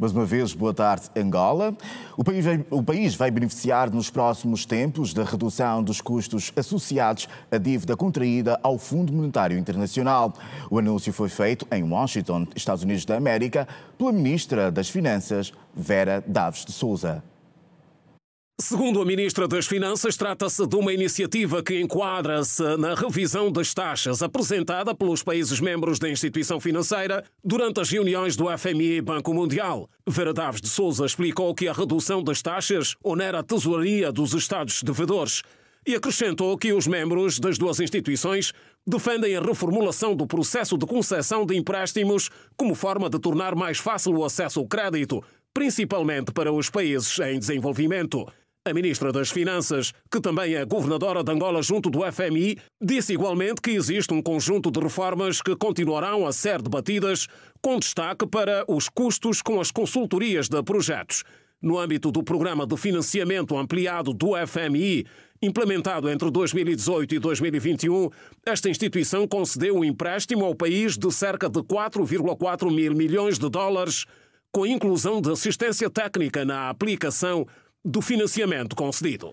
Mais uma vez, boa tarde, Angola. O país, vai, o país vai beneficiar nos próximos tempos da redução dos custos associados à dívida contraída ao Fundo Monetário Internacional. O anúncio foi feito em Washington, Estados Unidos da América, pela ministra das Finanças, Vera Davis de Souza. Segundo a Ministra das Finanças, trata-se de uma iniciativa que enquadra-se na revisão das taxas apresentada pelos países membros da instituição financeira durante as reuniões do FMI e Banco Mundial. Vera Daves de Souza explicou que a redução das taxas onera a tesouraria dos Estados devedores e acrescentou que os membros das duas instituições defendem a reformulação do processo de concessão de empréstimos como forma de tornar mais fácil o acesso ao crédito, principalmente para os países em desenvolvimento. A ministra das Finanças, que também é governadora de Angola junto do FMI, disse igualmente que existe um conjunto de reformas que continuarão a ser debatidas, com destaque para os custos com as consultorias de projetos. No âmbito do programa de financiamento ampliado do FMI, implementado entre 2018 e 2021, esta instituição concedeu um empréstimo ao país de cerca de 4,4 mil milhões de dólares, com inclusão de assistência técnica na aplicação do financiamento concedido.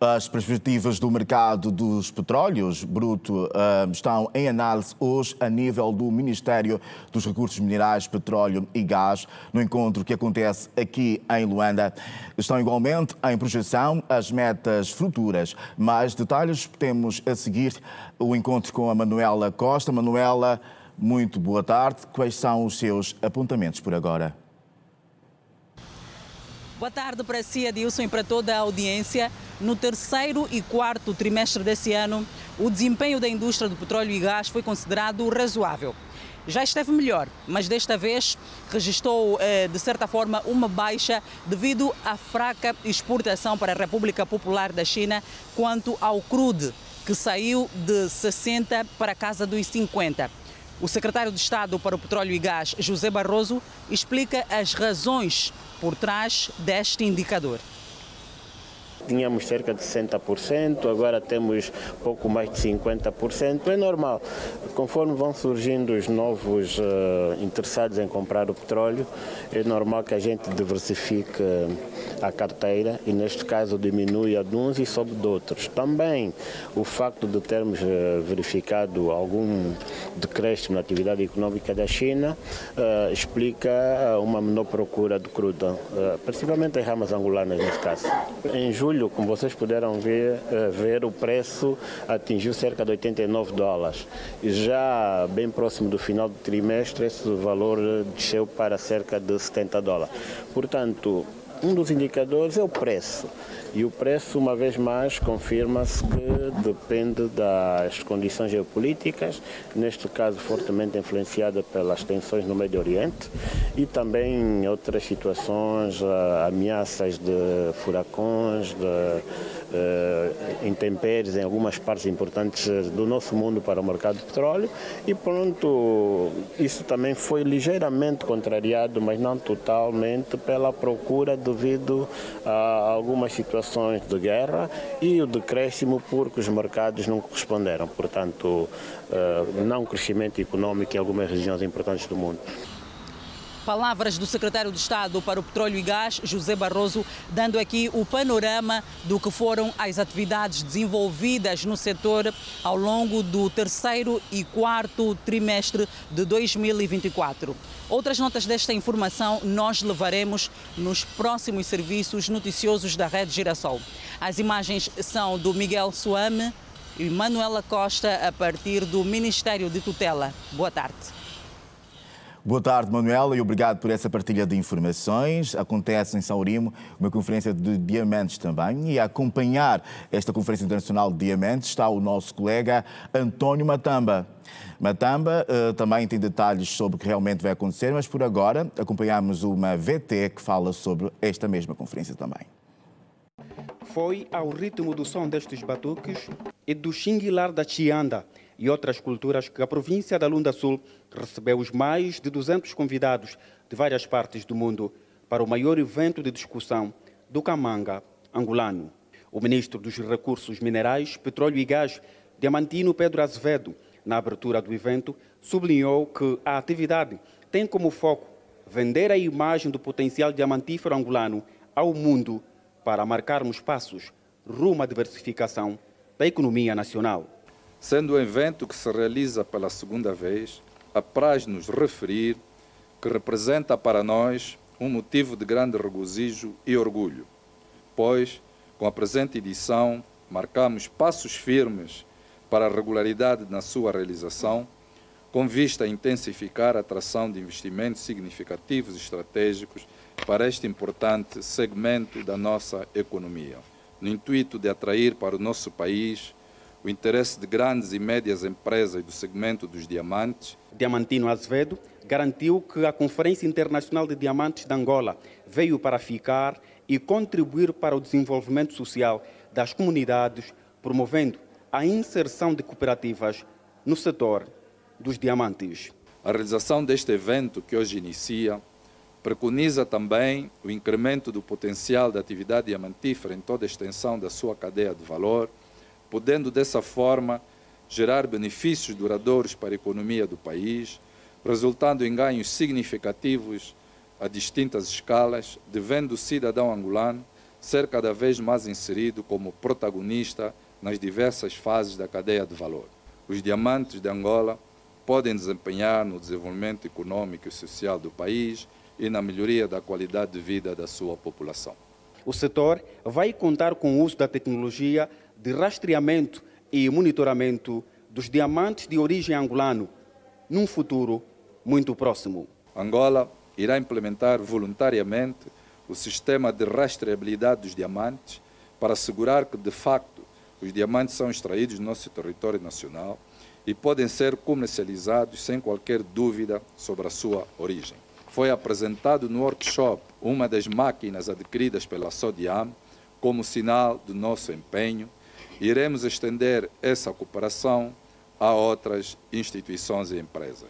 As perspectivas do mercado dos petróleos bruto ah, estão em análise hoje a nível do Ministério dos Recursos Minerais, Petróleo e Gás, no encontro que acontece aqui em Luanda. Estão igualmente em projeção as metas futuras. Mais detalhes temos a seguir o encontro com a Manuela Costa. Manuela, muito boa tarde. Quais são os seus apontamentos por agora? Boa tarde para si, Adilson, e para toda a audiência. No terceiro e quarto trimestre desse ano, o desempenho da indústria do petróleo e gás foi considerado razoável. Já esteve melhor, mas desta vez registrou, eh, de certa forma, uma baixa devido à fraca exportação para a República Popular da China quanto ao crude, que saiu de 60 para a casa dos 50 o secretário de Estado para o Petróleo e Gás, José Barroso, explica as razões por trás deste indicador tínhamos cerca de 60%, agora temos pouco mais de 50%. É normal, conforme vão surgindo os novos uh, interessados em comprar o petróleo, é normal que a gente diversifique eh, a carteira e, neste caso, diminui a de uns e sobe de outros. Também o facto de termos uh, verificado algum decréscimo na atividade económica da China uh, explica uma menor procura de crudo, principalmente as ramas angolanas, neste caso. Em julho, julho, como vocês puderam ver, eh, ver o preço atingiu cerca de 89 dólares. Já bem próximo do final do trimestre, esse valor eh, desceu para cerca de 70 dólares. Portanto, um dos indicadores é o preço. E o preço, uma vez mais, confirma-se que depende das condições geopolíticas, neste caso fortemente influenciada pelas tensões no Médio Oriente e também outras situações, eh, ameaças de furacões, de eh, intempéries em algumas partes importantes do nosso mundo para o mercado de petróleo. E pronto, isso também foi ligeiramente contrariado, mas não totalmente, pela procura devido a algumas situações declarações de guerra e o decréscimo porque os mercados não corresponderam, portanto, eh, não crescimento económico em algumas regiões importantes do mundo. Palavras do secretário de Estado para o Petróleo e Gás, José Barroso, dando aqui o panorama do que foram as atividades desenvolvidas no setor ao longo do terceiro e quarto trimestre de 2024. Outras notas desta informação nós levaremos nos próximos serviços noticiosos da Rede Girassol. As imagens são do Miguel Suame e Manuela Costa a partir do Ministério de Tutela. Boa tarde. Boa tarde, Manuela, e obrigado por essa partilha de informações. Acontece em São Saurimo uma conferência de diamantes também, e a acompanhar esta Conferência Internacional de Diamantes está o nosso colega António Matamba. Matamba uh, também tem detalhes sobre o que realmente vai acontecer, mas por agora acompanhamos uma VT que fala sobre esta mesma conferência também. Foi ao ritmo do som destes batuques e do xinguilar da chianda e outras culturas que a província da Lunda Sul recebeu os mais de 200 convidados de várias partes do mundo para o maior evento de discussão do Camanga angolano. O ministro dos Recursos Minerais, Petróleo e Gás, Diamantino Pedro Azevedo, na abertura do evento, sublinhou que a atividade tem como foco vender a imagem do potencial diamantífero angolano ao mundo para marcarmos passos rumo à diversificação da economia nacional. Sendo um evento que se realiza pela segunda vez, apraz-nos referir que representa para nós um motivo de grande regozijo e orgulho, pois, com a presente edição, marcamos passos firmes para a regularidade na sua realização, com vista a intensificar a atração de investimentos significativos e estratégicos para este importante segmento da nossa economia, no intuito de atrair para o nosso país o interesse de grandes e médias empresas do segmento dos diamantes. Diamantino Azevedo garantiu que a Conferência Internacional de Diamantes de Angola veio para ficar e contribuir para o desenvolvimento social das comunidades, promovendo a inserção de cooperativas no setor dos diamantes. A realização deste evento que hoje inicia preconiza também o incremento do potencial da atividade diamantífera em toda a extensão da sua cadeia de valor podendo dessa forma gerar benefícios duradouros para a economia do país, resultando em ganhos significativos a distintas escalas, devendo o cidadão angolano ser cada vez mais inserido como protagonista nas diversas fases da cadeia de valor. Os diamantes de Angola podem desempenhar no desenvolvimento econômico e social do país e na melhoria da qualidade de vida da sua população. O setor vai contar com o uso da tecnologia de rastreamento e monitoramento dos diamantes de origem angolano num futuro muito próximo. Angola irá implementar voluntariamente o sistema de rastreabilidade dos diamantes para assegurar que, de facto, os diamantes são extraídos do nosso território nacional e podem ser comercializados sem qualquer dúvida sobre a sua origem. Foi apresentado no workshop uma das máquinas adquiridas pela SODIAM como sinal do nosso empenho iremos estender essa cooperação a outras instituições e empresas.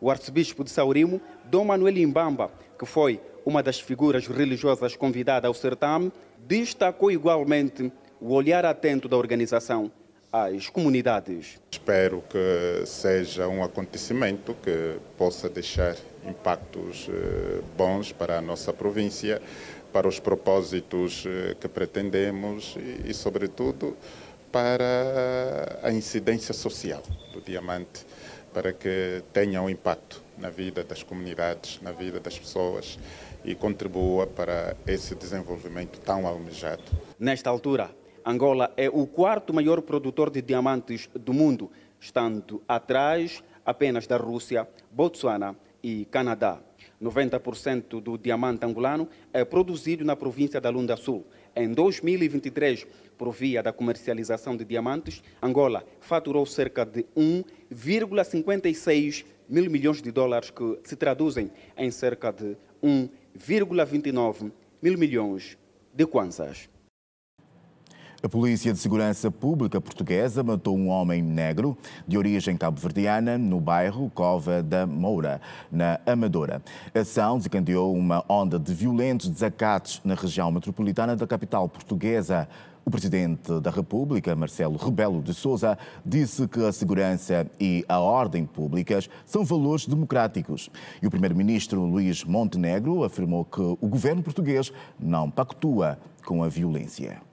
O arcebispo de Saurimo, Dom Manuel Imbamba, que foi uma das figuras religiosas convidada ao certame, destacou igualmente o olhar atento da organização às comunidades. Espero que seja um acontecimento que possa deixar impactos eh, bons para a nossa província, para os propósitos eh, que pretendemos e, e, sobretudo, para a incidência social do diamante, para que tenha um impacto na vida das comunidades, na vida das pessoas e contribua para esse desenvolvimento tão almejado. Nesta altura, Angola é o quarto maior produtor de diamantes do mundo, estando atrás apenas da Rússia, Botsuana e Canadá. 90% do diamante angolano é produzido na província da Lunda Sul. Em 2023, por via da comercialização de diamantes, Angola faturou cerca de 1,56 mil milhões de dólares, que se traduzem em cerca de 1,29 mil milhões de kwanzas. A Polícia de Segurança Pública Portuguesa matou um homem negro de origem cabo-verdiana no bairro Cova da Moura, na Amadora. A ação desencadeou uma onda de violentos desacatos na região metropolitana da capital portuguesa. O presidente da República, Marcelo Rebelo de Sousa, disse que a segurança e a ordem públicas são valores democráticos. E o primeiro-ministro Luís Montenegro afirmou que o governo português não pactua com a violência.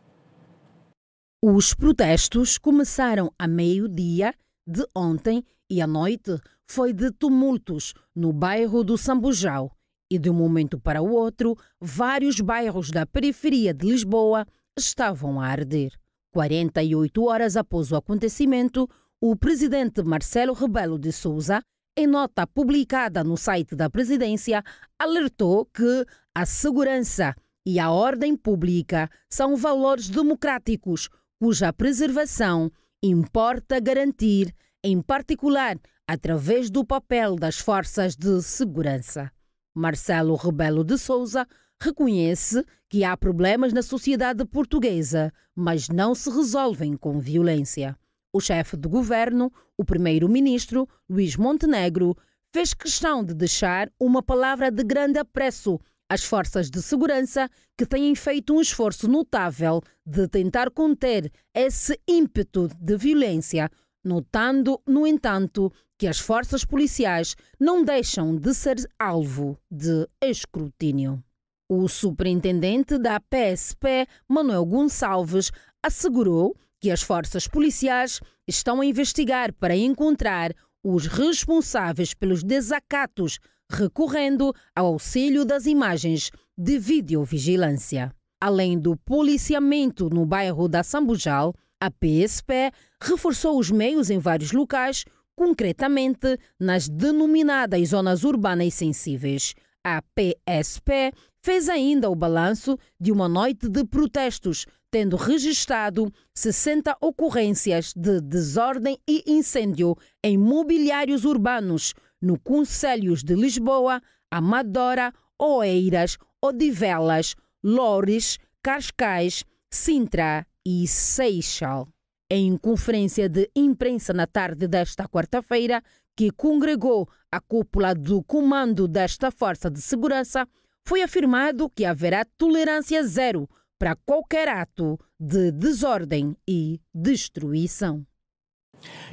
Os protestos começaram a meio-dia de ontem e a noite foi de tumultos no bairro do Sambujal. E de um momento para o outro, vários bairros da periferia de Lisboa estavam a arder. 48 horas após o acontecimento, o presidente Marcelo Rebelo de Souza, em nota publicada no site da presidência, alertou que a segurança e a ordem pública são valores democráticos cuja preservação importa garantir, em particular através do papel das forças de segurança. Marcelo Rebelo de Souza reconhece que há problemas na sociedade portuguesa, mas não se resolvem com violência. O chefe de governo, o primeiro-ministro, Luís Montenegro, fez questão de deixar uma palavra de grande apreço as forças de segurança que têm feito um esforço notável de tentar conter esse ímpeto de violência, notando, no entanto, que as forças policiais não deixam de ser alvo de escrutínio. O superintendente da PSP, Manuel Gonçalves, assegurou que as forças policiais estão a investigar para encontrar os responsáveis pelos desacatos recorrendo ao auxílio das imagens de videovigilância. Além do policiamento no bairro da Sambujal, a PSP reforçou os meios em vários locais, concretamente nas denominadas zonas urbanas sensíveis. A PSP fez ainda o balanço de uma noite de protestos, tendo registrado 60 ocorrências de desordem e incêndio em mobiliários urbanos, no Conselhos de Lisboa, Amadora, Oeiras, Odivelas, Loures, Cascais, Sintra e Seixal. Em conferência de imprensa na tarde desta quarta-feira, que congregou a cúpula do comando desta Força de Segurança, foi afirmado que haverá tolerância zero para qualquer ato de desordem e destruição.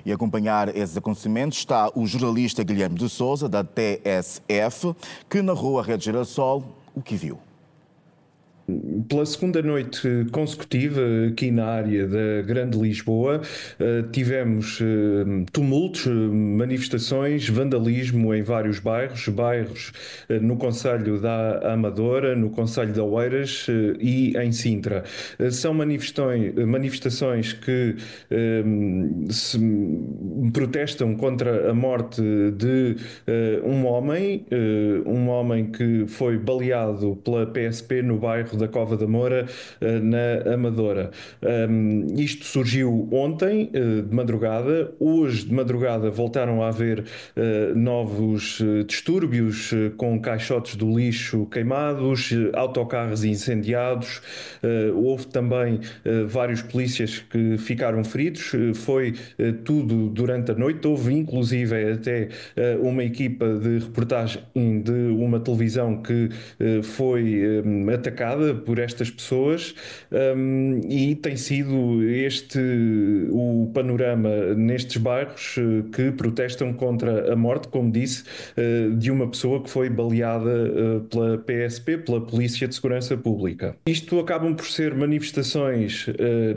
E acompanhar esses acontecimentos está o jornalista Guilherme de Souza, da TSF, que narrou a Rede Girassol o que viu pela segunda noite consecutiva aqui na área da Grande Lisboa, eh, tivemos eh, tumultos, eh, manifestações, vandalismo em vários bairros, bairros no Conselho da Amadora, no Conselho de Oeiras e em Sintra. São manifestações que se protestam contra a morte de um homem, um homem que foi baleado pela PSP no bairro da Cova da Moura, eh, na Amadora. isto surgiu ontem, eh, de madrugada. Hoje, de madrugada, voltaram a haver eh, novos distúrbios com caixotes do lixo queimados, autocarros incendiados. Houve também vários polícias que ficaram feridos. Foi tudo durante a noite. Houve, inclusive, até uma equipa de reportagem de uma televisão que foi atacada criada por estas pessoas um, e tem sido este o panorama nestes bairros eh, que protestam contra a morte, como disse, eh, de uma pessoa que foi baleada eh, pela PSP, pela Polícia de Segurança Pública. Isto acabam por ser manifestações,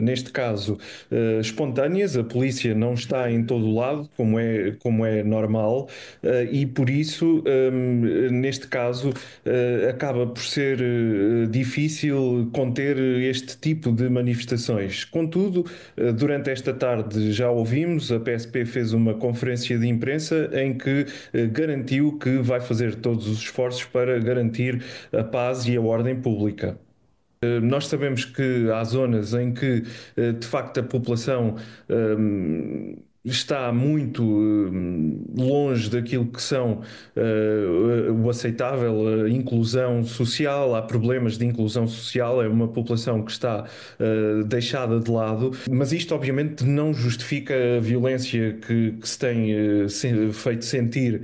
neste caso, espontâneas, a polícia não está em todo lado, como é, como é normal, e por isso, hum, neste caso, acaba por ser difícil difícil conter este tipo de manifestações. Contudo, eh, durante esta tarde já ouvimos, a PSP fez uma conferência de imprensa em que eh, garantiu que vai fazer todos os esforços para garantir a paz e a ordem pública. Eh, nós sabemos que há zonas em que, de facto, a população hum, está muito eh, longe daquilo que são uh, o aceitável, a inclusão social, há problemas de inclusão social, é uma população que está uh, deixada de lado, mas isto obviamente não justifica a violência que, que se tem uh, se, feito sentir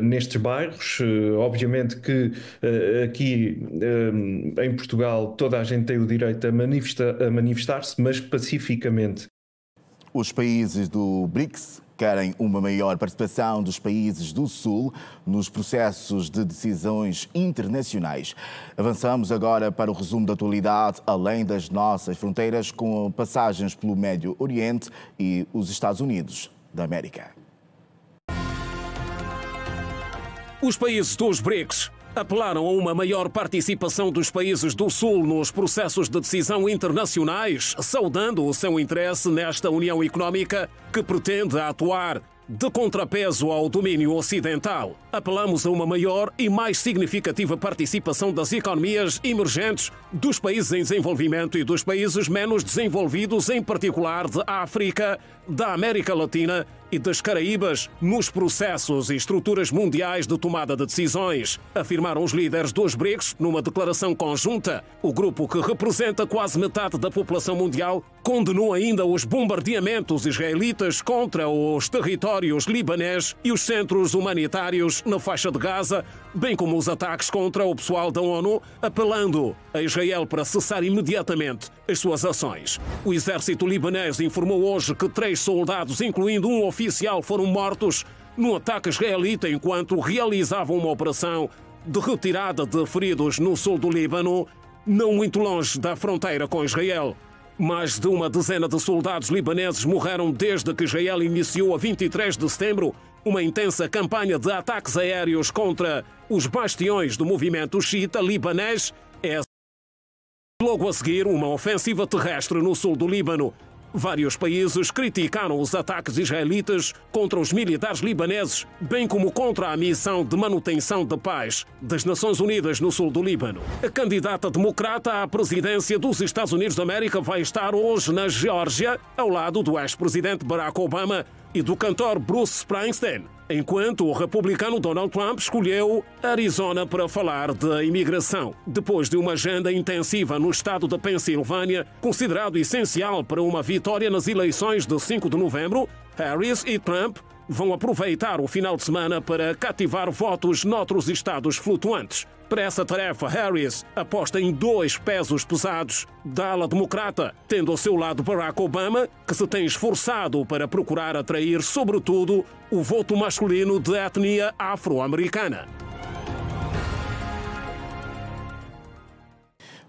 nestes bairros. obviamente que aqui em Portugal toda a gente tem o direito a, manifesta a manifestar-se, mas pacificamente. Os países do BRICS querem uma maior participação dos países do Sul nos processos de decisões internacionais. Avançamos agora para o resumo da atualidade, além das nossas fronteiras, com passagens pelo Médio Oriente e os Estados Unidos da América. Os países dos BRICS apelaram a uma maior participação dos países do Sul nos processos de decisão internacionais, saudando o seu interesse nesta União Económica que pretende atuar de contrapeso ao domínio ocidental. Apelamos a uma maior e mais significativa participação das economias emergentes, dos países em desenvolvimento e dos países menos desenvolvidos, em particular de África, da América Latina e das Caraíbas nos processos e estruturas mundiais de tomada de decisões afirmaram os líderes dos BRICS numa declaração conjunta. O grupo que representa quase metade da população mundial condenou ainda os bombardeamentos israelitas contra os territórios libanês e os centros humanitários na faixa de Gaza, bem como os ataques contra o pessoal da ONU, apelando a Israel para cessar imediatamente as suas ações. O exército libanês informou hoje que três soldados, incluindo um oficial, foram mortos num ataque israelita enquanto realizavam uma operação de retirada de feridos no sul do Líbano, não muito longe da fronteira com Israel. Mais de uma dezena de soldados libaneses morreram desde que Israel iniciou, a 23 de setembro, uma intensa campanha de ataques aéreos contra os bastiões do movimento xiita libanês é logo a seguir uma ofensiva terrestre no sul do Líbano. Vários países criticaram os ataques israelitas contra os militares libaneses, bem como contra a missão de manutenção da paz das Nações Unidas no sul do Líbano. A candidata democrata à presidência dos Estados Unidos da América vai estar hoje na Geórgia, ao lado do ex-presidente Barack Obama, e do cantor Bruce Springsteen, enquanto o republicano Donald Trump escolheu Arizona para falar de imigração, depois de uma agenda intensiva no estado da Pensilvânia, considerado essencial para uma vitória nas eleições de 5 de novembro. Harris e Trump vão aproveitar o final de semana para cativar votos noutros estados flutuantes. Para essa tarefa, Harris aposta em dois pesos pesados da ala democrata, tendo ao seu lado Barack Obama, que se tem esforçado para procurar atrair, sobretudo, o voto masculino de etnia afro-americana.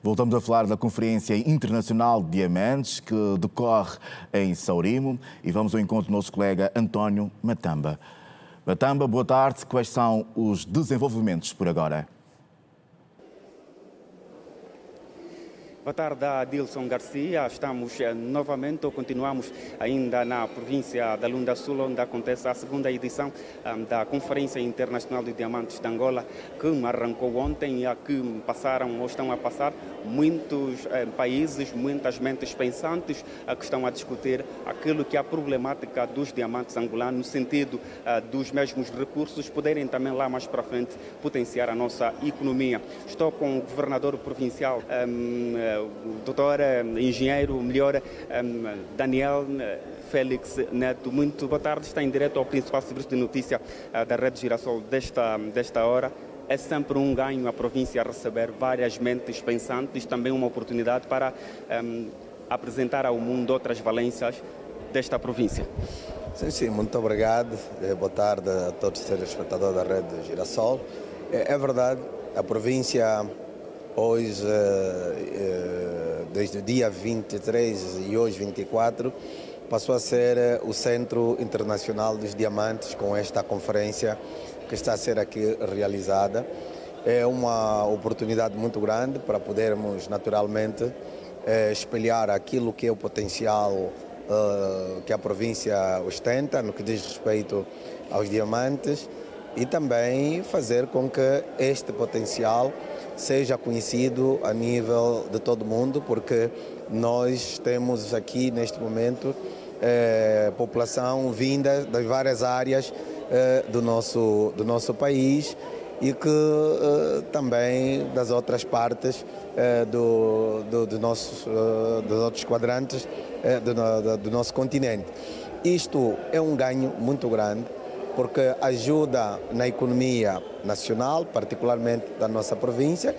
Voltamos a falar da Conferência Internacional de Diamantes, que decorre em Saurimo, e vamos ao encontro do nosso colega António Matamba. Matamba, boa tarde. Quais são os desenvolvimentos por agora? Boa tarde, Adilson Garcia. Estamos eh, novamente, ou continuamos ainda na província da Lunda Sul, onde acontece a segunda edição da Conferência Internacional de Diamantes de Angola, que arrancou ontem e a que passaram ou estão a passar muitos eh, países, muitas mentes pensantes eh, que estão a discutir aquilo que é a problemática dos diamantes angolanos, no sentido dos mesmos recursos poderem também lá mais para frente potenciar a nossa economia. Estou com o governador provincial o doutor eh, engenheiro, melhor, eh, Daniel eh, Félix Neto. Muito boa tarde, está em direto ao principal serviço de notícia da Rede Girassol desta, desta hora. É sempre um ganho a província receber várias mentes pensantes, também uma oportunidade para um, ehm, apresentar ao mundo outras valências desta província. Sim, sim, muito obrigado. Boa tarde a todos os telespectadores da Rede Girassol. É, é verdade, a província Hoje, eh, eh, desde o dia 23 e hoje 24, passou a ser eh, o Centro Internacional dos Diamantes com esta conferência que está a ser aqui realizada. É uma oportunidade muito grande para podermos, naturalmente, espelhar aquilo que é o potencial que a província ostenta no que diz respeito aos diamantes e também fazer com que este potencial seja conhecido a nível de todo mundo, porque nós temos aqui neste momento eh, população vinda das várias áreas eh, do, nosso, do nosso país e que eh, também das outras partes do, do, do nossos, dos outros quadrantes do, do nosso continente. Isto é um ganho muito grande porque ajuda na economia nacional, particularmente da nossa província,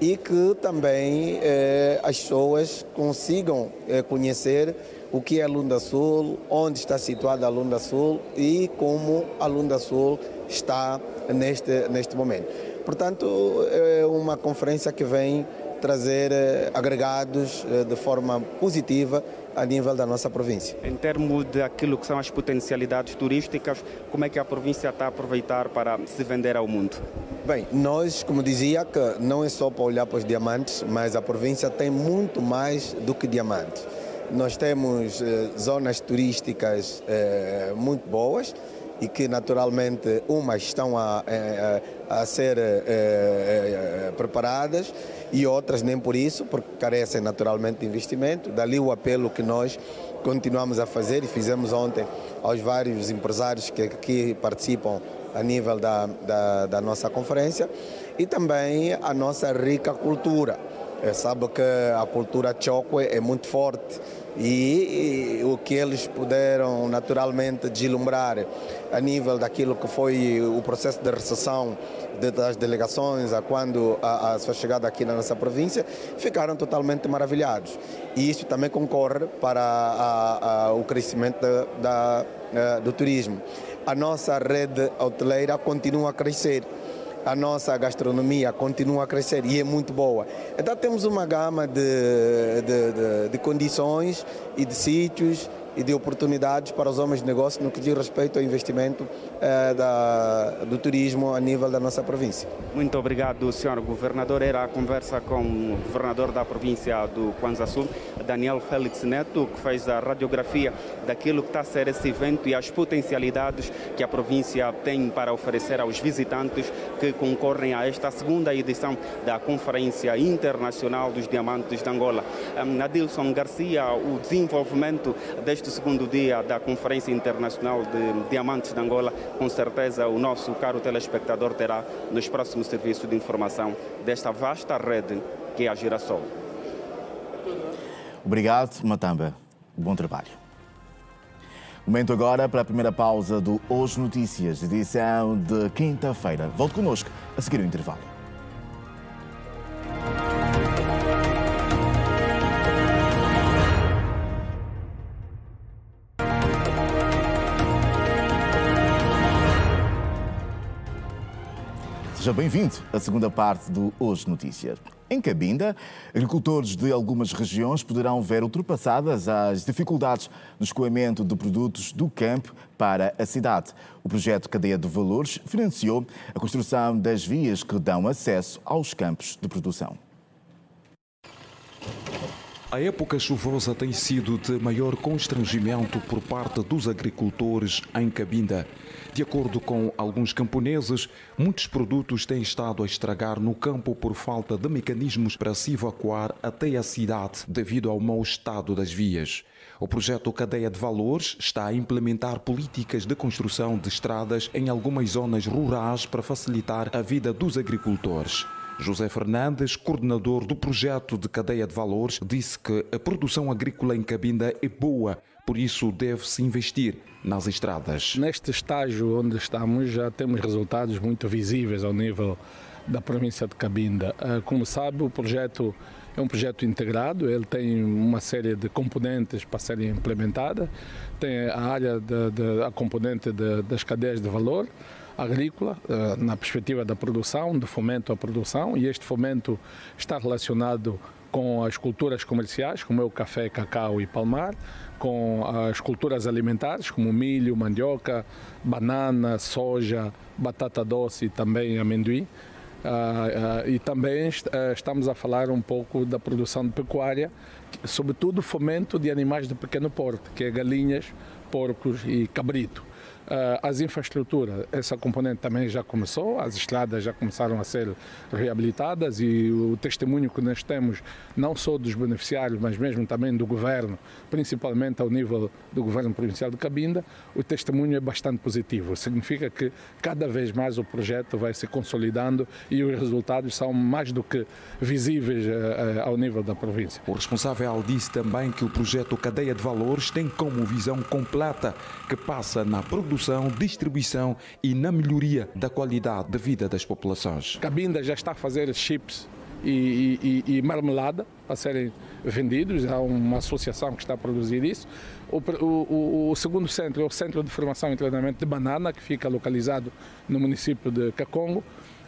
e que também eh, as pessoas consigam eh, conhecer o que é a Lunda Sul, onde está situada a Lunda Sul e como a Lunda Sul está neste, neste momento. Portanto, é uma conferência que vem trazer eh, agregados eh, de forma positiva a nível da nossa província. Em termos daquilo que são as potencialidades turísticas, como é que a província está a aproveitar para se vender ao mundo? Bem, nós, como dizia, que não é só para olhar para os diamantes, mas a província tem muito mais do que diamantes. Nós temos eh, zonas turísticas eh, muito boas, e que naturalmente umas estão a, a, eh, eh, a ser é, preparadas e outras nem por isso, porque carecem naturalmente de investimento. Dali o apelo que nós continuamos a fazer e fizemos ontem aos vários empresários que aqui participam a nível da, da, da nossa conferência e também a nossa rica cultura. sabe que a cultura choco é muito forte e, o que eles puderam naturalmente deslumbrar a nível daquilo que foi o processo de recessão das delegações a quando a, a, sua chegada aqui na nossa província, ficaram totalmente maravilhados. E isso também concorre para a, a, o crescimento da, da, eh, do turismo. A nossa rede hoteleira continua a crescer a nossa gastronomia continua a crescer e é muito boa. Então temos uma gama de, de, de, de condições e de sítios e de oportunidades para os homens de negócio no que diz respeito ao investimento eh, da, do turismo a nível da nossa província. Muito obrigado, senhor governador. Era a conversa com o governador da província do Kwanza Sul, Daniel Félix Neto, que fez a radiografia daquilo que está a ser esse evento e as potencialidades que a província tem para oferecer aos visitantes que concorrem a esta segunda edição da Conferência Internacional dos Diamantes de Angola. Nadilson Garcia, o desenvolvimento deste deste segundo dia da Conferência Internacional de Diamantes de Angola, com certeza o nosso caro telespectador terá nos próximos serviços de informação desta vasta rede que é a Girassol. Obrigado, Matamba. Bom trabalho. Momento agora para a primeira pausa do Hoje Notícias, edição de quinta-feira. Volte connosco a seguir o intervalo. Seja bem-vindo à segunda parte do Hoje Notícias. Em Cabinda, agricultores de algumas regiões poderão ver ultrapassadas as dificuldades no escoamento de produtos do campo para a cidade. O projeto Cadeia de Valores financiou a construção das vias que dão acesso aos campos de produção. A época chuvosa tem sido de maior constrangimento por parte dos agricultores em Cabinda. De acordo com alguns camponeses, muitos produtos têm estado a estragar no campo por falta de mecanismos para se evacuar até a cidade devido ao mau estado das vias. O projeto Cadeia de Valores está a implementar políticas de construção de estradas em algumas zonas rurais para facilitar a vida dos agricultores. José Fernandes, coordenador do projeto de cadeia de valores, disse que a produção agrícola em Cabinda é boa, por isso deve-se investir nas estradas. Neste estágio onde estamos já temos resultados muito visíveis ao nível da província de Cabinda. Ah, como sabe, o projeto é um projeto integrado, ele tem uma série de componentes para serem implementadas, tem a área da componente de, das cadeias de valor, agrícola, eh, na perspectiva da produção, do fomento à produção, e este fomento está relacionado com as culturas comerciais, como é o café, cacau e palmar, com as culturas alimentares, como milho, mandioca, banana, soja, batata doce e também amendoim. Uh, uh, e também est uh, estamos a falar um pouco da produção de pecuária, sobretudo fomento de animais de pequeno porte, que é galinhas, porcos e cabrito. Ah, as infraestruturas, essa componente também já começou, as estradas já começaram a ser reabilitadas e o testemunho que nós temos, não só dos beneficiários, mas mesmo também do governo, principalmente ao nível do governo provincial de Cabinda, o testemunho é bastante positivo. Significa que cada vez mais o projeto vai se consolidando e os resultados são mais do que visíveis eh, eh, ao nível da província. O responsável disse também que o projeto Cadeia de Valores tem como visão completa que passa na produção produção, distribuição e na melhoria da qualidade de vida das populações. Cabinda já está a fazer chips e, e, e, marmelada a serem vendidos, há uma associação que está a produzir isso. O, o, o segundo centro é o Centro de Formação e Treinamento de Banana, que fica localizado no município de Cacongo.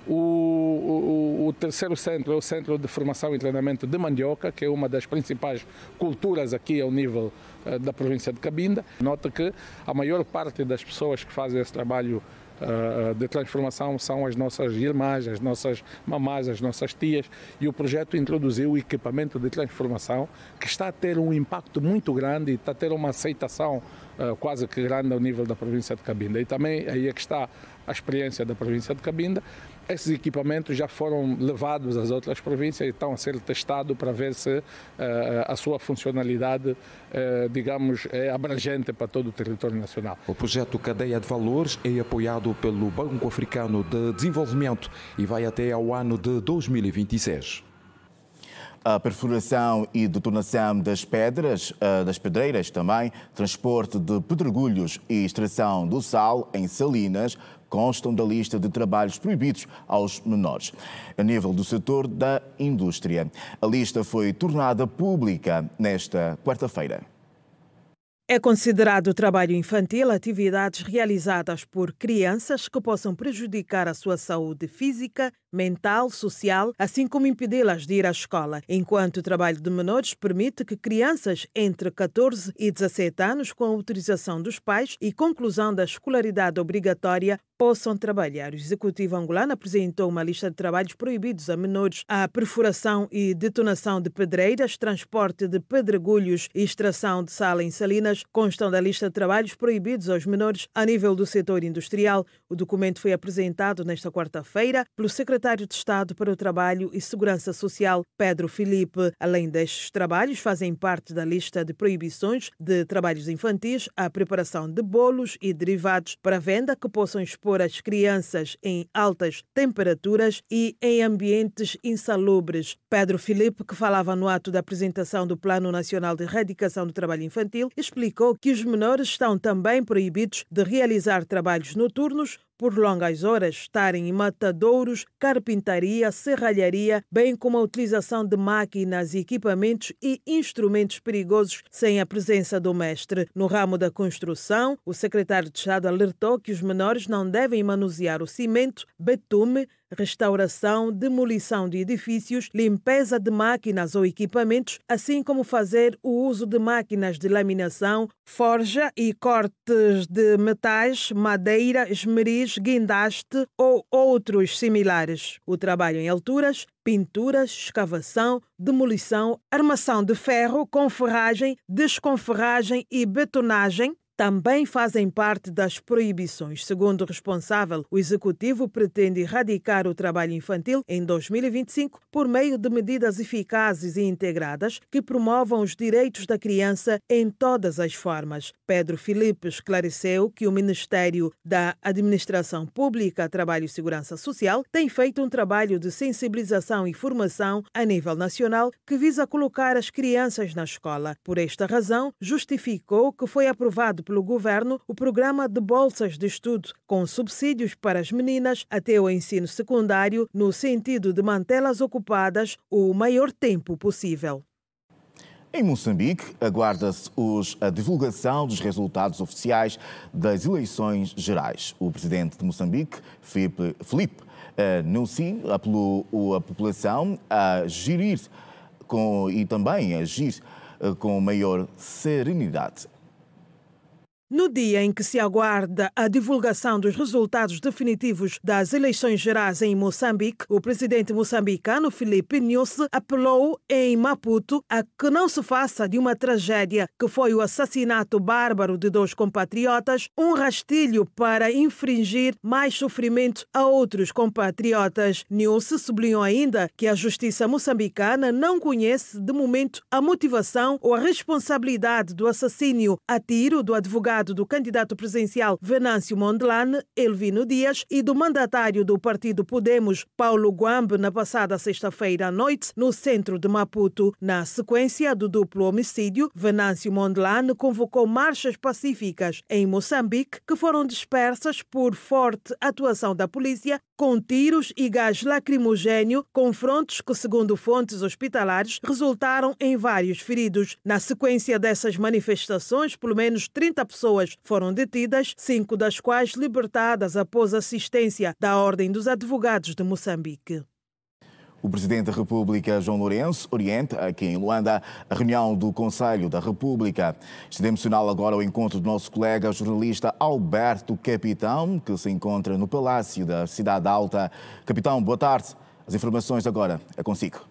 O, o, o, terceiro centro é o Centro de Formação e Treinamento de Mandioca, que é uma das principais culturas aqui ao nível uh, da província de Cabinda. Nota que a maior parte das pessoas que fazem esse trabalho uh, de transformação são as nossas irmãs, as nossas mamás, as nossas tias, e o projeto introduziu o equipamento de transformação que está a ter um impacto muito grande e está a ter uma aceitação uh, quase que grande ao nível da província de Cabinda. E também aí é que está a experiência da província de Cabinda. Esses equipamentos já foram levados às outras províncias e estão a ser testados para ver se uh, a sua funcionalidade, uh, digamos, é abrangente para todo o território nacional. O projeto Cadeia de Valores é apoiado pelo Banco Africano de Desenvolvimento e vai até ao ano de 2026. A perfuração e detonação das pedras, eh, das pedreiras também, transporte de pedregulhos e extração do sal em salinas constam da lista de trabalhos proibidos aos menores, a nível do setor da indústria. A lista foi tornada pública nesta quarta-feira. É considerado trabalho infantil atividades realizadas por crianças que possam prejudicar a sua saúde física, mental, social, assim como impedi-las de ir à escola, enquanto o trabalho de menores permite que crianças entre 14 e 17 anos, com autorização dos pais e conclusão da escolaridade obrigatória, possam trabalhar. O Executivo angolano apresentou uma lista de trabalhos proibidos a menores: a perfuração e detonação de pedreiras, transporte de pedregulhos e extração de sal em salinas constam da lista de trabalhos proibidos aos menores a nível do setor industrial. O documento foi apresentado nesta quarta-feira pelo secretário de Estado para o Trabalho e Segurança Social, Pedro Filipe. Além destes trabalhos, fazem parte da lista de proibições de trabalhos infantis a preparação de bolos e derivados para venda que possam expor as crianças em altas temperaturas e em ambientes insalubres. Pedro Filipe, que falava no ato da apresentação do Plano Nacional de Erradicação do Trabalho Infantil, explica explicou que os menores estão também proibidos de realizar trabalhos noturnos por longas horas, estarem em matadouros, carpintaria, serralharia, bem como a utilização de máquinas, equipamentos e instrumentos perigosos sem a presença do mestre. No ramo da construção, o secretário de Estado alertou que os menores não devem manusear o cimento, betume, restauração, demolição de edifícios, limpeza de máquinas ou equipamentos, assim como fazer o uso de máquinas de laminação, forja e cortes de metais, madeira, esmeriz, guindaste ou outros similares. O trabalho em alturas pinturas, escavação, demolição, armação de ferro com ferragem, desconferragem e betonagem, também fazem parte das proibições. Segundo o responsável, o executivo pretende erradicar o trabalho infantil em 2025 por meio de medidas eficazes e integradas que promovam os direitos da criança em todas as formas. Pedro Filipe esclareceu que o Ministério da Administração Pública, Trabalho e Segurança Social tem feito um trabalho de sensibilização e formação a nível nacional que visa colocar as crianças na escola. Por esta razão, justificou que foi aprovado pelo governo o programa de bolsas de estudo, com subsídios para as meninas até o ensino secundário, no sentido de mantê-las ocupadas o maior tempo possível. Em Moçambique, aguarda-se a divulgação dos resultados oficiais das eleições gerais. O presidente de Moçambique, Felipe Filipe eh, Nussi, apelou a população a gerir com, e também a agir eh, com maior serenidade. No dia em que se aguarda a divulgação dos resultados definitivos das eleições gerais em Moçambique, o presidente moçambicano Filipe Nyusi apelou em Maputo a que não se faça de uma tragédia que foi o assassinato bárbaro de dois compatriotas um rastilho para infringir mais sofrimento a outros compatriotas. Nyusi sublinhou ainda que a justiça moçambicana não conhece de momento a motivação ou a responsabilidade do assassínio a tiro do advogado do candidato presidencial Venâncio Mondlane, Elvino Dias, e do mandatário do partido Podemos, Paulo Guambe, na passada sexta-feira à noite, no centro de Maputo. Na sequência do duplo homicídio, Venâncio Mondlane convocou marchas pacíficas em Moçambique, que foram dispersas por forte atuação da polícia com tiros e gás lacrimogênio, confrontos que, segundo fontes hospitalares, resultaram em vários feridos. Na sequência dessas manifestações, pelo menos 30 pessoas foram detidas, cinco das quais libertadas após assistência da Ordem dos Advogados de Moçambique. O Presidente da República, João Lourenço, orienta aqui em Luanda a reunião do Conselho da República. Estendemos é sinal agora ao encontro do nosso colega jornalista Alberto Capitão, que se encontra no Palácio da Cidade Alta. Capitão, boa tarde. As informações agora é consigo.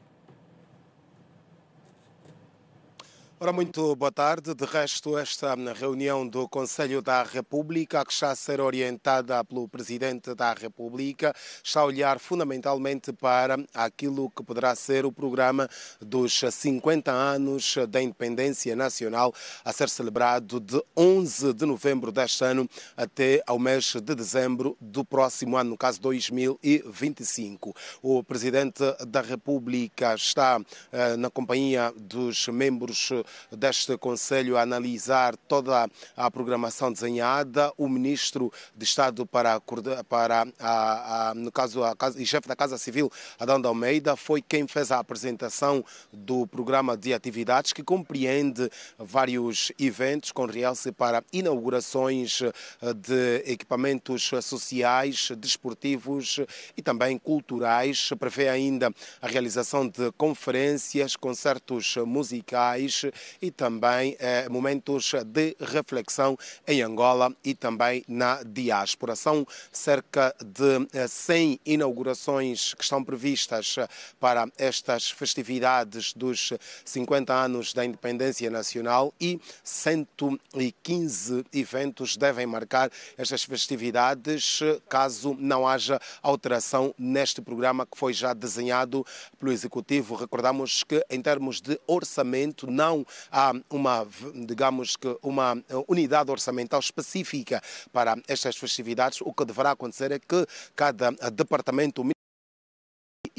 Ora, muito boa tarde. De resto, esta reunião do Conselho da República, que está a ser orientada pelo Presidente da República, está a olhar fundamentalmente para aquilo que poderá ser o programa dos 50 anos da independência nacional, a ser celebrado de 11 de novembro deste ano até ao mês de dezembro do próximo ano, no caso 2025. O Presidente da República está eh, na companhia dos membros deste Conselho a analisar toda a programação desenhada, o Ministro de Estado para, para a, a, no caso, a, e chefe da Casa Civil, Adão de Almeida, foi quem fez a apresentação do programa de atividades que compreende vários eventos com realce para inaugurações eh, de equipamentos sociais, desportivos eh, e também culturais. Prevê ainda a realização de conferências, concertos eh, musicais e também eh, momentos de reflexão em Angola e também na diáspora. São cerca de eh, 100 inaugurações que estão previstas eh, para estas festividades dos 50 anos da independência nacional e 115 eventos devem marcar estas festividades, eh, caso não haja alteração neste programa que foi já desenhado pelo Executivo. Recordamos que, em termos de orçamento, não há uma, digamos que, uma eh, unidade orçamental específica para estas festividades. O que deverá acontecer é que cada departamento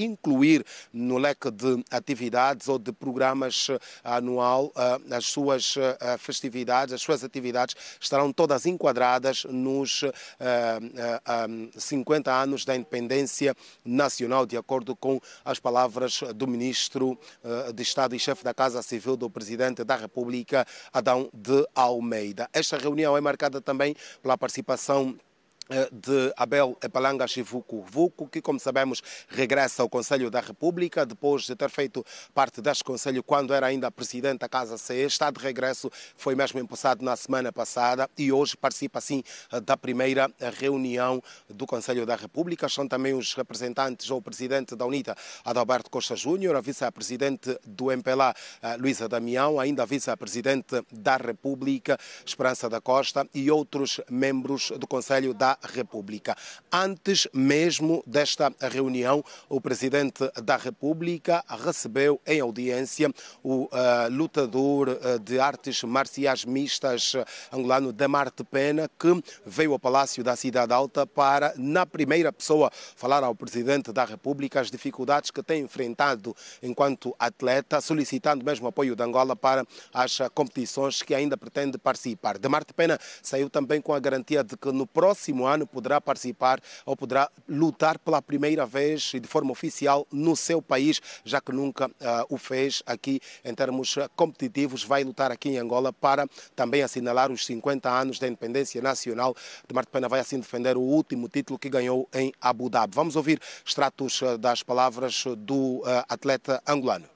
incluir no leque de atividades ou de programas eh, anual eh, as suas eh, festividades, as suas atividades estarão todas enquadradas nos 50 anos da independência nacional, de acordo com as palavras do Ministro de Estado e Chefe da Casa Civil do Presidente da República, Adão de Almeida. Esta reunião é marcada também pela participação eh, de Abel Epalanga Chivuco Vuco, que, como sabemos, regressa ao Conselho da República, depois de ter feito parte deste Conselho quando era ainda presidente da Casa CE, está de regresso, foi mesmo empossado na semana passada e hoje participa, sim, eh, da primeira eh, reunião do Conselho da República. São também os representantes ou o presidente da UNITA, Adalberto Costa Júnior, a vice-presidente do MPLA, Luísa Damião, ainda a vice-presidente da República, Esperança da Costa e outros membros do Conselho da República. Antes mesmo desta reunião, o presidente da República recebeu em audiência o uh, lutador eh, de artes marciais mistas eh, angolano Demarte Pena, que veio ao Palácio da Cidade Alta para, na primeira pessoa, falar ao presidente da República as dificuldades que tem enfrentado enquanto atleta, solicitando mesmo apoio de Angola para as competições que ainda pretende participar. Demarte Pena saiu também com a garantia de que no próximo próximo ano poderá participar ou poderá lutar pela primeira vez e de forma oficial no seu país, já que nunca uh, o fez aqui em termos eh, competitivos. Vai lutar aqui em Angola para também assinalar os 50 anos da independência nacional. De Marte Pena vai assim defender o último título que ganhou em Abu Dhabi. Vamos ouvir extratos eh, das palavras do uh, atleta angolano.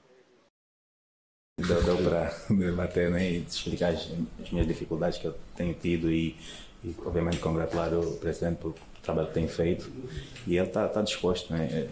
Deu, deu para debater né, e explicar as, as minhas dificuldades que eu tenho tido e e obviamente congratular o Presidente pelo trabalho que tem feito e ele está tá disposto né,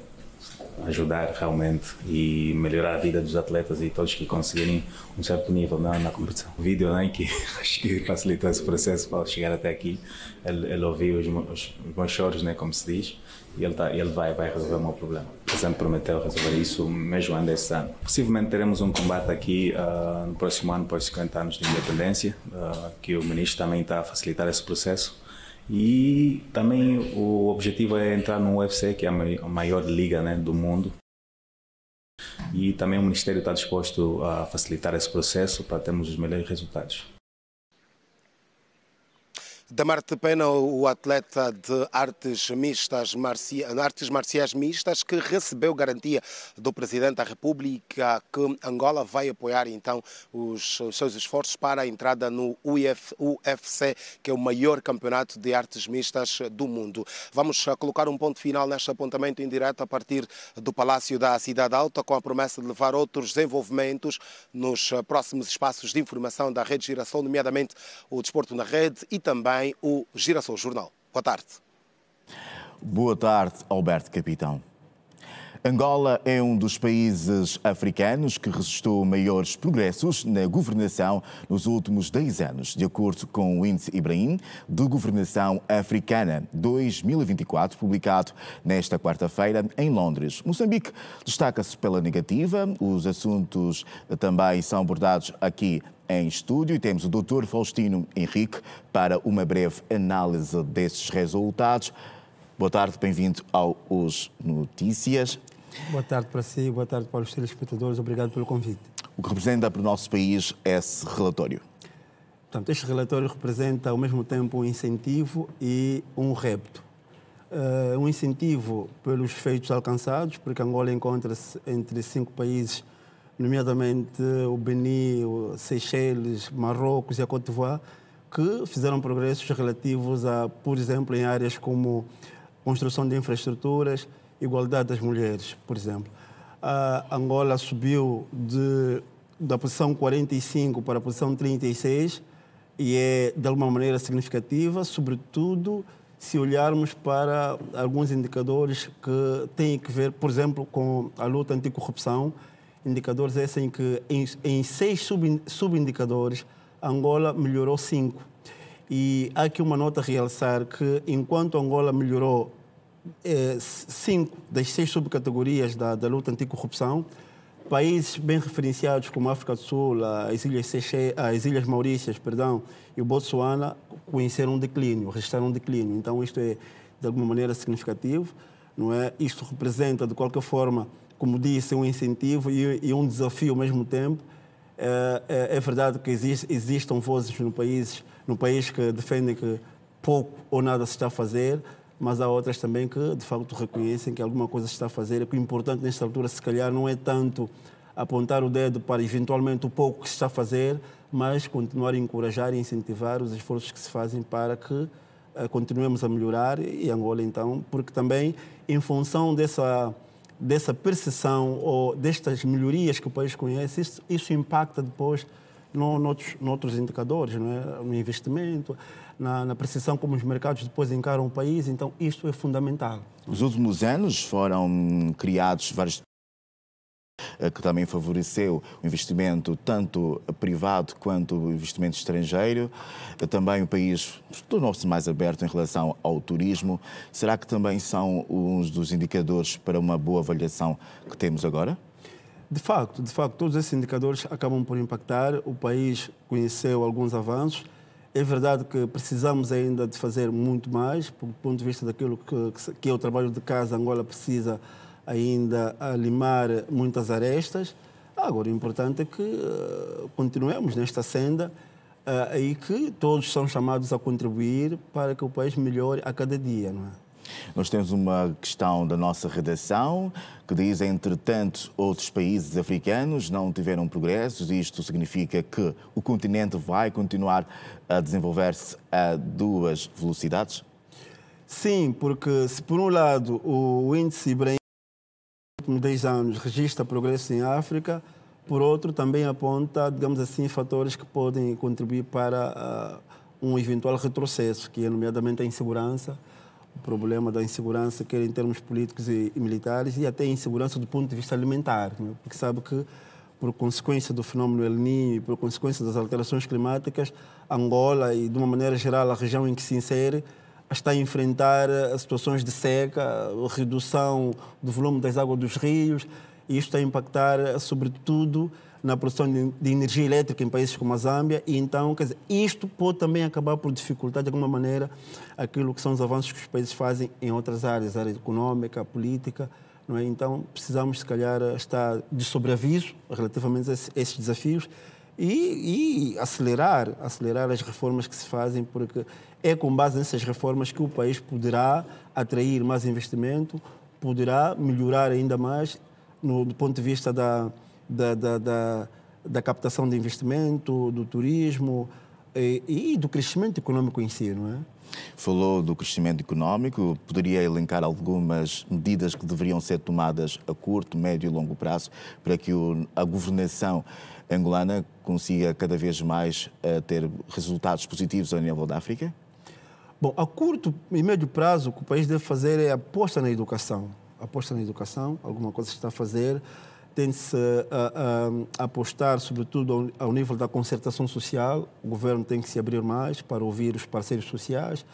a ajudar realmente e melhorar a vida dos atletas e todos que conseguirem um certo nível né, na competição. O vídeo né, que acho que facilitou esse processo para chegar até aqui, ele, ele ouviu os, os, os meus choros, né, como se diz, e ele, tá, ele vai, vai resolver o meu problema. O sempre prometeu resolver isso mesmo ano desse ano. Possivelmente teremos um combate aqui uh, no próximo ano, para os 50 anos de independência, uh, que o ministro também está a facilitar esse processo. E também o objetivo é entrar no UFC, que é a maior liga né, do mundo. E também o Ministério está disposto a facilitar esse processo para termos os melhores resultados. Da Marte Pena, o atleta de artes, mistas, marcia, artes marciais mistas, que recebeu garantia do Presidente da República que Angola vai apoiar então os, os seus esforços para a entrada no Uf, UFC, que é o maior campeonato de artes mistas do mundo. Vamos eh, colocar um ponto final neste apontamento em direto a partir do Palácio da Cidade Alta, com a promessa de levar outros desenvolvimentos nos eh, próximos espaços de informação da Rede Girassol, nomeadamente o Desporto na Rede e também também o Girassol Jornal. Boa tarde. Boa tarde, Alberto Capitão. Angola é um dos países africanos que registrou maiores progressos na governação nos últimos 10 anos, de acordo com o Índice Ibrahim de Governação Africana 2024, publicado nesta quarta-feira em Londres. Moçambique destaca-se pela negativa, os assuntos também são abordados aqui em estúdio e temos o Dr. Faustino Henrique para uma breve análise desses resultados. Boa tarde, bem-vindo ao Os Notícias. Boa tarde para si, boa tarde para os telespectadores, obrigado pelo convite. O que representa para o nosso país esse relatório? Portanto, este relatório representa ao mesmo tempo um incentivo e um repto. Uh, um incentivo pelos feitos alcançados, porque Angola encontra-se entre cinco países nomeadamente o Beni, o Seychelles, Marrocos e a Côte d'Ivoire, que fizeram progressos relativos a, por exemplo, em áreas como construção de infraestruturas, igualdade das mulheres, por exemplo. A Angola subiu de, da posição 45 para a posição 36 e é, de alguma maneira, significativa, sobretudo se olharmos para alguns indicadores que têm que ver, por exemplo, com a luta anticorrupção, corrupção indicadores é em que em, em seis sub, subindicadores Angola melhorou cinco. E há aqui uma nota a realçar que enquanto Angola melhorou eh, cinco das seis subcategorias da, da luta anticorrupção, países bem referenciados como a África do Sul, as Ilhas, as Ilhas Maurícias perdão, e o Botsuana conheceram um declínio, registraram um declínio. Então isto é, de alguma maneira, significativo. Não é? Isto representa, de qualquer forma, como disse, um incentivo e, e um desafio ao mesmo tempo. É, é, é verdade que existe, existam vozes no país, no país que defendem que pouco ou nada se está a fazer, mas há outras também que, de facto, reconhecem que alguma coisa se está a fazer o importante nesta altura, se calhar, não é tanto apontar o dedo para eventualmente o pouco que se está a fazer, mas continuar a encorajar e incentivar os esforços que se fazem para que eh, continuemos a melhorar e Angola então, porque também em função dessa dessa percepção ou destas melhorias que o país conhece, isso, isso impacta depois no, noutros, noutros indicadores, não é? no investimento, na, na percepção como os mercados depois encaram o país. Então, isto é fundamental. Nos últimos anos foram criados vários eh, que também favoreceu o investimento tanto privado quanto o investimento estrangeiro. Eh, também o país tornou-se mais aberto em relação ao turismo. Será que também são uns dos indicadores para uma boa avaliação que temos agora? De facto, de facto, todos esses indicadores acabam por impactar. O país conheceu alguns avanços. É verdade que precisamos ainda de fazer muito mais, do ponto de vista daquilo que, que, que é o trabalho de casa Angola precisa ainda a limar muitas arestas. Agora, o importante é que eh, continuemos nesta senda e eh, que todos são chamados a contribuir para que o país melhore a cada dia, não é? Nós temos uma questão da nossa redação que diz: entretanto, outros países africanos não tiveram progressos, e isto significa que o continente vai continuar a desenvolver-se a duas velocidades? Sim, porque se por um lado o índice Ibrahim últimos 10 anos registra progresso em África, por outro, também aponta, digamos assim, fatores que podem contribuir para uh, um eventual retrocesso, que é nomeadamente a insegurança, o problema da insegurança, quer em termos políticos e, e militares, e até a insegurança do ponto de vista alimentar, né? porque sabe que, por consequência do fenômeno El Niño e por consequência das alterações climáticas, Angola e, de uma maneira geral, a região em que se insere, está a enfrentar eh, situações de seca, redução do volume das águas dos rios, e isto está a impactar, eh, sobretudo, na produção de, energia elétrica em países como a Zâmbia. E então, quer dizer, isto pode também acabar por dificultar, de alguma maneira, aquilo que são os avanços que os países fazem em outras áreas, área econômica, política. É? Então, precisamos, se calhar, estar de sobreaviso relativamente a esses desafios e, e, acelerar, acelerar as reformas que se fazem, porque é com base nessas reformas que o país poderá atrair mais investimento, poderá melhorar ainda mais no, do ponto de vista da, da, da, da, da captação de investimento, do turismo eh, e, e, do crescimento econômico em si, não é? Falou do crescimento econômico, poderia elencar algumas medidas que deveriam ser tomadas a curto, médio e longo prazo para que o, a governação angolana consiga cada vez mais eh, ter resultados positivos ao nível da África? Bom, a curto e médio prazo, o que o país deve fazer é aposta na educação. Aposta na educação, alguma coisa se está a fazer. Tem-se a, ah, a, ah, a apostar, sobretudo, ao, ao nível da concertação social. O governo tem que se abrir mais para ouvir os parceiros sociais,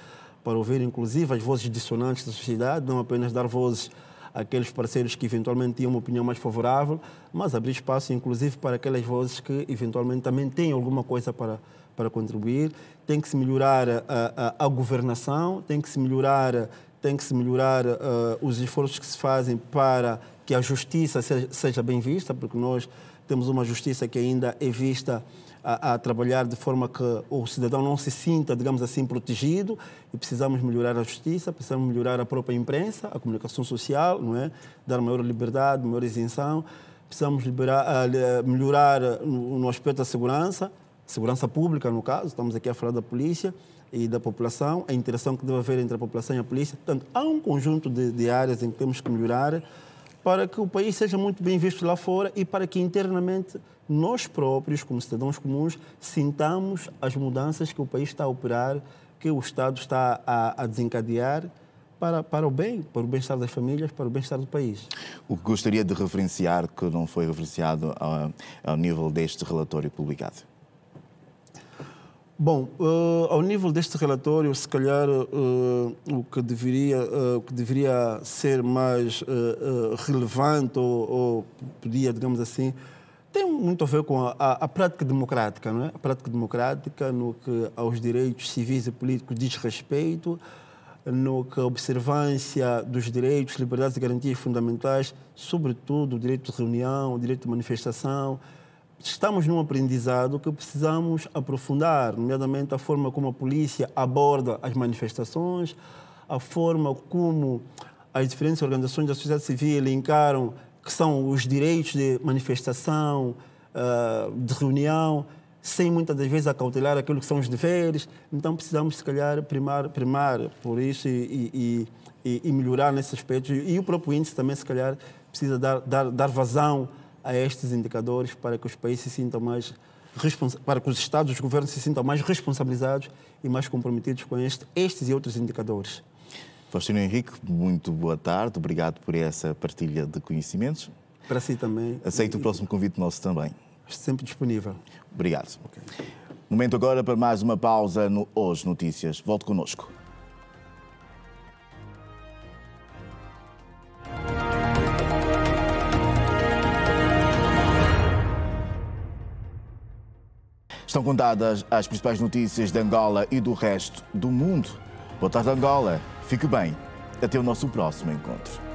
para ouvir, inclusive, as vozes dissonantes da sociedade, não apenas dar vozes àqueles parceiros que eventualmente tinham uma opinião mais favorável, mas abrir espaço, inclusive, para aquelas vozes que eventualmente também têm alguma coisa para, para contribuir tem que se melhorar a, a, a governação, tem que se melhorar, tem que se melhorar uh, os esforços que se fazem para que a justiça seja, seja, bem vista, porque nós temos uma justiça que ainda é vista a, a, trabalhar de forma que o cidadão não se sinta, digamos assim, protegido e precisamos melhorar a justiça, precisamos melhorar a própria imprensa, a comunicação social, não é? Dar maior liberdade, maior isenção, precisamos liberar, eh, melhorar no, no aspecto da segurança, segurança pública, no caso, estamos aqui a falar da polícia e da população, a interação que deve haver entre a população e a polícia. Portanto, há um conjunto de, de áreas em que temos que melhorar para que o país seja muito bem visto lá fora e para que internamente nós próprios, como cidadãos comuns, sintamos as mudanças que o país está a operar, que o Estado está a, a desencadear para, para o bem, para o bem-estar das famílias, para o bem-estar do país. O que gostaria de referenciar que não foi referenciado ao, ah, ao nível deste relatório publicado? Bom, uh, ao nível deste relatório, se calhar uh, o, que deveria, uh, o que deveria ser mais relevante ou, ou, podia, digamos assim, tem muito a ver com a, a, a, prática democrática, não é? A prática democrática no que aos direitos civis e políticos diz respeito, no que a observância dos direitos, liberdades e garantias fundamentais, sobretudo o direito de reunião, o direito de manifestação, estamos num aprendizado que precisamos aprofundar, nomeadamente a forma como a polícia aborda as manifestações, a forma como as diferentes organizações da sociedade civil encaram que são os direitos de manifestação, eh, de reunião, sem muitas das vezes acautelar aquilo que são os deveres. Então precisamos, se calhar, primar, primar por isso e, e, e, melhorar nesse aspecto. E o próprio índice também, se calhar, precisa dar, dar, dar vazão a estes indicadores para que os países se sintam mais para que os Estados, os governos se sintam mais responsabilizados e mais comprometidos com este, estes e outros indicadores. Faustino Henrique, muito boa tarde, obrigado por essa partilha de conhecimentos. Para si também. Aceito e... o próximo convite nosso também. Estou sempre disponível. Obrigado. Okay. Momento agora para mais uma pausa no Hoje Notícias. Volte conosco. Estão contadas as principais notícias de Angola e do resto do mundo. Boa tarde, Angola. Fique bem. Até o nosso próximo encontro.